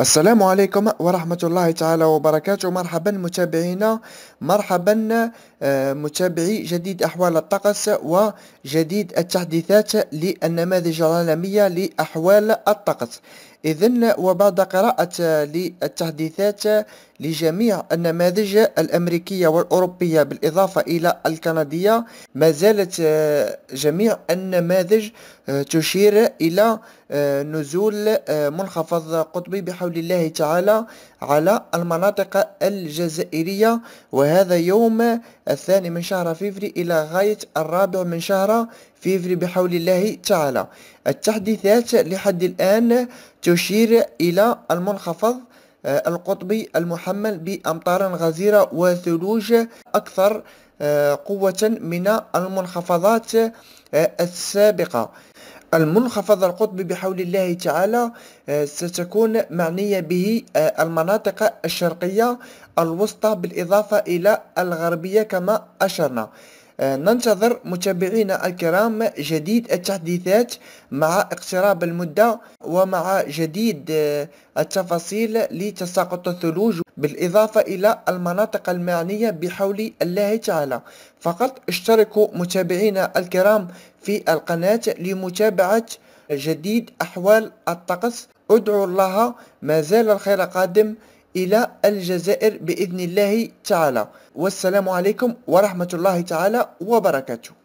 السلام عليكم ورحمة الله تعالى وبركاته مرحبا متابعينا مرحبا آه، متابعي جديد أحوال الطقس وجديد التحديثات للنماذج العالمية لأحوال الطقس إذا وبعد قراءة للتحديثات لجميع النماذج الأمريكية والأوروبية بالإضافة إلى الكندية ما زالت آه، جميع النماذج آه، تشير إلى آه، نزول آه، منخفض قطبي بحول الله تعالى على المناطق الجزائرية وهذا يوم الثاني من شهر فيفري إلى غاية الرابع من شهر فيفري بحول الله تعالى التحديثات لحد الآن تشير إلى المنخفض آه، القطبي المحمل بأمطار غزيرة وثلوج أكثر قوة من المنخفضات السابقة المنخفض القطبي بحول الله تعالى آه، ستكون معنية به آه، المناطق الشرقية الوسطى بالإضافة إلى الغربية كما أشرنا ننتظر متابعينا الكرام جديد التحديثات مع اقتراب المدة ومع جديد آه، التفاصيل لتساقط الثلوج بالإضافة إلى المناطق المعنية بحول الله تعالى فقط اشتركوا متابعينا الكرام في القناة لمتابعة جديد أحوال الطقس ادعو الله ما زال الخير قادم إلى الجزائر بإذن الله تعالى والسلام عليكم ورحمة الله تعالى وبركاته